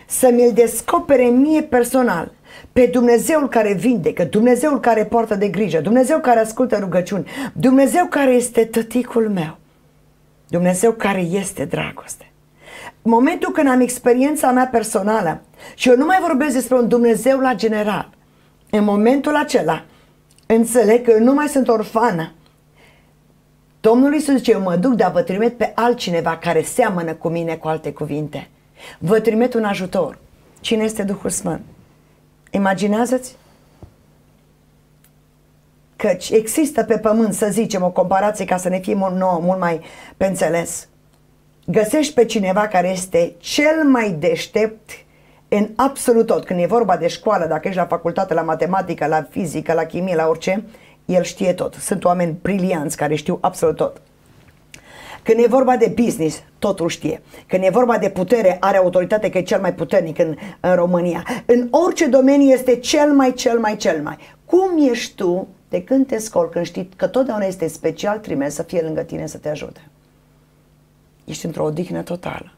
Să mi-l descopere mie personal, pe Dumnezeul care vindecă, Dumnezeul care poartă de grijă, Dumnezeu care ascultă rugăciuni, Dumnezeu care este tăticul meu, Dumnezeu care este dragoste momentul când am experiența mea personală și eu nu mai vorbesc despre un Dumnezeu la general, în momentul acela înțeleg că eu nu mai sunt orfană. Domnul Iisus zice, eu mă duc, dar vă trimit pe altcineva care seamănă cu mine cu alte cuvinte. Vă trimit un ajutor. Cine este Duhul Sfânt? Imaginează-ți că există pe pământ, să zicem, o comparație ca să ne fie mult, nouă, mult mai pe înțeles găsești pe cineva care este cel mai deștept în absolut tot. Când e vorba de școală, dacă ești la facultate, la matematică, la fizică, la chimie, la orice, el știe tot. Sunt oameni brilianți care știu absolut tot. Când e vorba de business, totul știe. Când e vorba de putere, are autoritate că e cel mai puternic în, în România. În orice domeniu este cel mai, cel mai, cel mai. Cum ești tu de când te scol, când știi că totdeauna este special trimis să fie lângă tine să te ajute? ești într-o odihnă totală.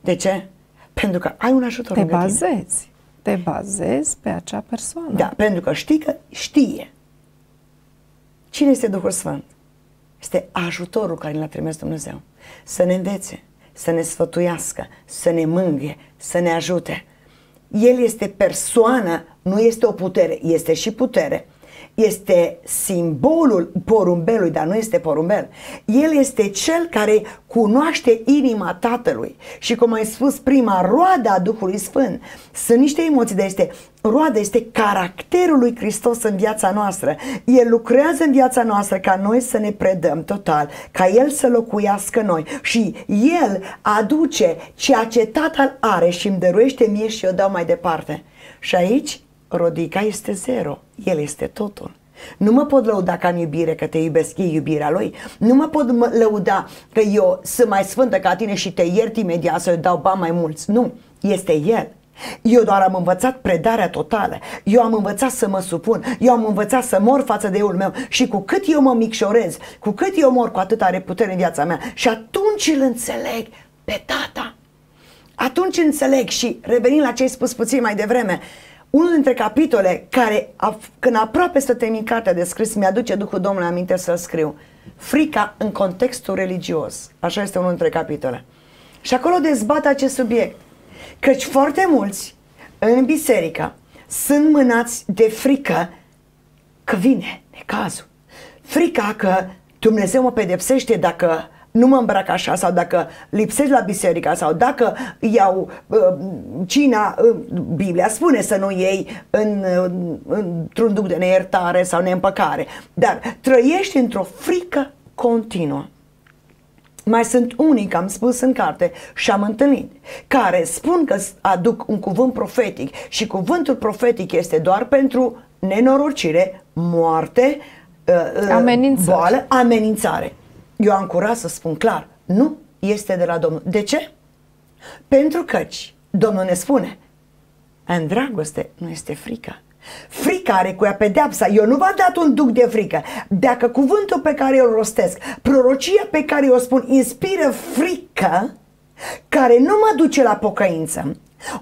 De ce? Pentru că ai un ajutor Te bazezi. Tine. Te bazezi pe acea persoană. Da, pentru că știi că știe. Cine este Duhul Sfânt? Este ajutorul care l-a trimis Dumnezeu. Să ne învețe, să ne sfătuiască, să ne mângâie, să ne ajute. El este persoană, nu este o putere, este și putere este simbolul porumbelului, dar nu este porumbel. El este cel care cunoaște inima Tatălui. Și cum ai spus, prima roadă a Duhului Sfânt sunt niște emoții, dar este roada este caracterul lui Hristos în viața noastră. El lucrează în viața noastră ca noi să ne predăm total, ca El să locuiască noi și El aduce ceea ce Tatăl are și îmi dăruiește mie și eu dau mai departe. Și aici Rodica este zero, el este totul. Nu mă pot lăuda ca în iubire că te iubesc, e iubirea lui. Nu mă pot lăuda că eu sunt mai sfântă ca tine și te iert imediat să dau bani mai mulți. Nu, este el. Eu doar am învățat predarea totală. Eu am învățat să mă supun. Eu am învățat să mor față de eul meu și cu cât eu mă micșorez, cu cât eu mor, cu atât are putere în viața mea. Și atunci îl înțeleg pe tata. Atunci înțeleg și revenind la ce ai spus puțin mai devreme, unul dintre capitole care, a, când aproape să te cartea de scris, mi-aduce Duhul Domnului aminte să-l scriu. Frica în contextul religios. Așa este unul dintre capitole. Și acolo dezbat acest subiect. Căci foarte mulți în biserică sunt mânați de frică că vine necazul. Frica că Dumnezeu mă pedepsește dacă nu mă îmbrac așa sau dacă lipsesc la biserica sau dacă iau uh, cina, uh, Biblia spune să nu iei în, uh, într-un duc de neiertare sau neîmpăcare, dar trăiești într-o frică continuă. Mai sunt unii, că am spus în carte și am întâlnit, care spun că aduc un cuvânt profetic și cuvântul profetic este doar pentru nenorocire, moarte, amenințare. boală, amenințare eu am curat să spun clar, nu este de la Domnul. De ce? Pentru că Domnul ne spune, în dragoste nu este frică. Frica are cu ea pedeapsa. Eu nu v-am dat un duc de frică. Dacă cuvântul pe care îl rostesc, prorocia pe care o spun, inspiră frică, care nu mă duce la pocăință,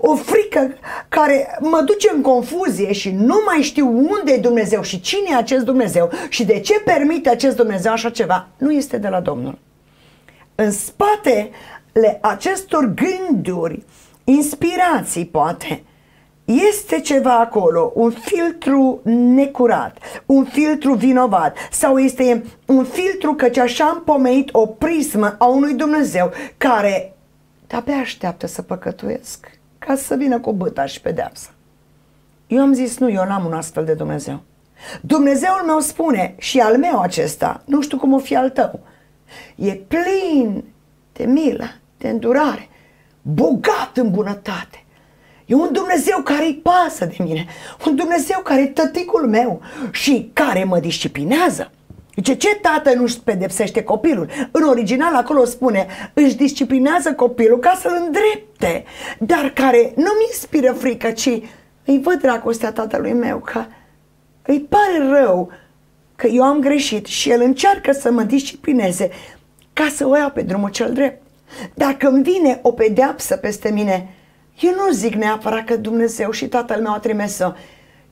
o frică care mă duce în confuzie și nu mai știu unde e Dumnezeu și cine e acest Dumnezeu și de ce permite acest Dumnezeu așa ceva, nu este de la Domnul. În spatele acestor gânduri, inspirații poate, este ceva acolo, un filtru necurat, un filtru vinovat sau este un filtru căci așa am pomenit o prismă a unui Dumnezeu care abia așteaptă să păcătuiesc ca să vină cu băta și pedeapsa. Eu am zis, nu, eu n-am un astfel de Dumnezeu. Dumnezeul meu spune și al meu acesta, nu știu cum o fi al tău, e plin de milă, de îndurare, bogat în bunătate. E un Dumnezeu care îi pasă de mine, un Dumnezeu care e tăticul meu și care mă disciplinează. Zice, ce tată nu-și pedepsește copilul? În original acolo spune, își disciplinează copilul ca să-l îndrepte, dar care nu-mi inspiră frică, ci îi văd dragostea tatălui meu că îi pare rău că eu am greșit și el încearcă să mă disciplineze ca să o iau pe drumul cel drept. Dacă îmi vine o pedeapsă peste mine, eu nu zic neapărat că Dumnezeu și tatăl meu a trimis-o,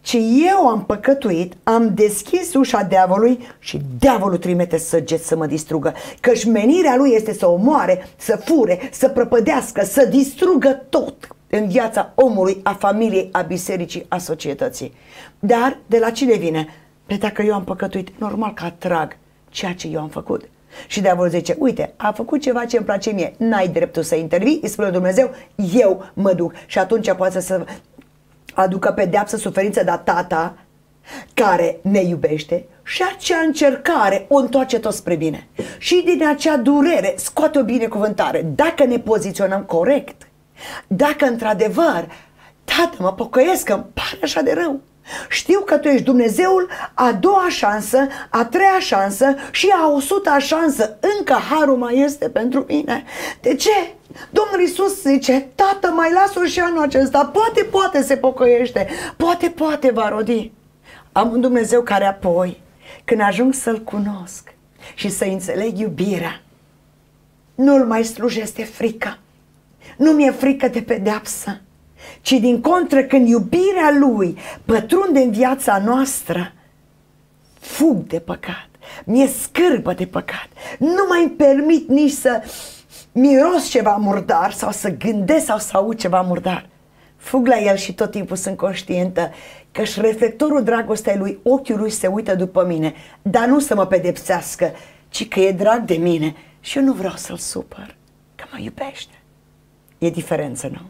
ci eu am păcătuit, am deschis ușa diavolului și diavolul trimite săgeți să mă distrugă, căci menirea lui este să omoare, să fure, să prăpădească, să distrugă tot în viața omului, a familiei, a bisericii, a societății. Dar de la cine vine? Pe dacă eu am păcătuit, normal că atrag ceea ce eu am făcut. Și diavolul zice, uite, a făcut ceva ce îmi place mie, n-ai dreptul să intervii, îi spune Dumnezeu, eu mă duc. Și atunci poate să aducă pedeapsă suferință, dar tata care ne iubește și acea încercare o întoarce tot spre bine. Și din acea durere scoate o binecuvântare. Dacă ne poziționăm corect, dacă într-adevăr, tată, mă pocăiesc, îmi pare așa de rău, știu că tu ești Dumnezeul a doua șansă, a treia șansă și a o suta șansă. Încă harul mai este pentru mine. De ce? Domnul Iisus zice, tată, mai las-o și anul acesta. Poate, poate se pocăiește. Poate, poate va rodi. Am un Dumnezeu care apoi, când ajung să-L cunosc și să înțeleg iubirea, nu-L mai slujește frica, frică. Nu mi-e frică de pedeapsă ci din contră când iubirea Lui pătrunde în viața noastră, fug de păcat, mi-e scârbă de păcat, nu mai îmi permit nici să miros ceva murdar sau să gândesc sau să aud ceva murdar. Fug la el și tot timpul sunt conștientă că și reflectorul dragostei lui, ochiul lui se uită după mine, dar nu să mă pedepsească, ci că e drag de mine și eu nu vreau să-l supăr, că mă iubește. E diferență, nu?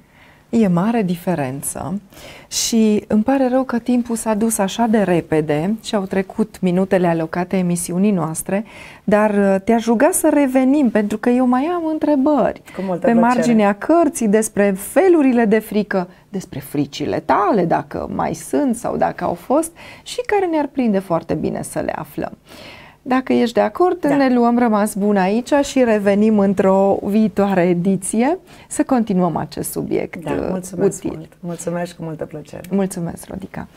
E mare diferență și îmi pare rău că timpul s-a dus așa de repede și au trecut minutele alocate emisiunii noastre, dar uh, te-aș ruga să revenim pentru că eu mai am întrebări Cu multă pe plăcere. marginea cărții despre felurile de frică, despre fricile tale, dacă mai sunt sau dacă au fost și care ne-ar prinde foarte bine să le aflăm. Dacă ești de acord, da. ne luăm rămas bun aici și revenim într-o viitoare ediție să continuăm acest subiect. Da, uh, mulțumesc util. mult. Mulțumesc cu multă plăcere. Mulțumesc, Rodica.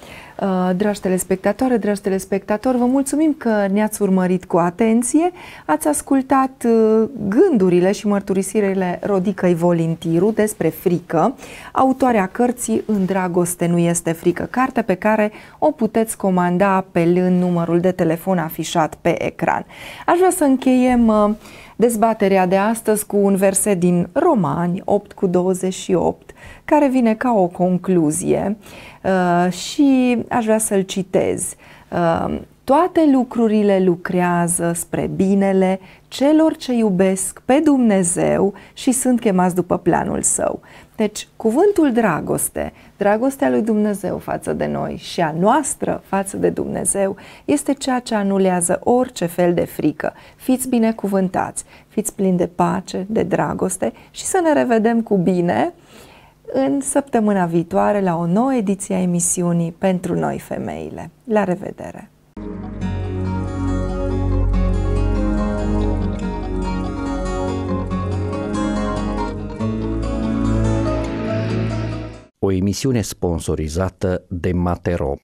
Uh, dragi telespectatoare, dragi telespectatori, vă mulțumim că ne-ați urmărit cu atenție, ați ascultat uh, gândurile și mărturisirile Rodicăi Volintiru despre frică, autoarea cărții În dragoste nu este frică, carte pe care o puteți comanda apelând numărul de telefon afișat pe ecran. Aș vrea să încheiem uh, Dezbaterea de astăzi cu un verset din Romani 8 cu 28, care vine ca o concluzie uh, și aș vrea să-l citez. Uh, toate lucrurile lucrează spre binele celor ce iubesc pe Dumnezeu și sunt chemați după planul său. Deci, cuvântul dragoste, dragostea lui Dumnezeu față de noi și a noastră față de Dumnezeu, este ceea ce anulează orice fel de frică. Fiți binecuvântați, fiți plini de pace, de dragoste și să ne revedem cu bine în săptămâna viitoare la o nouă ediție a emisiunii pentru noi femeile. La revedere! o emisiune sponsorizată de Matero.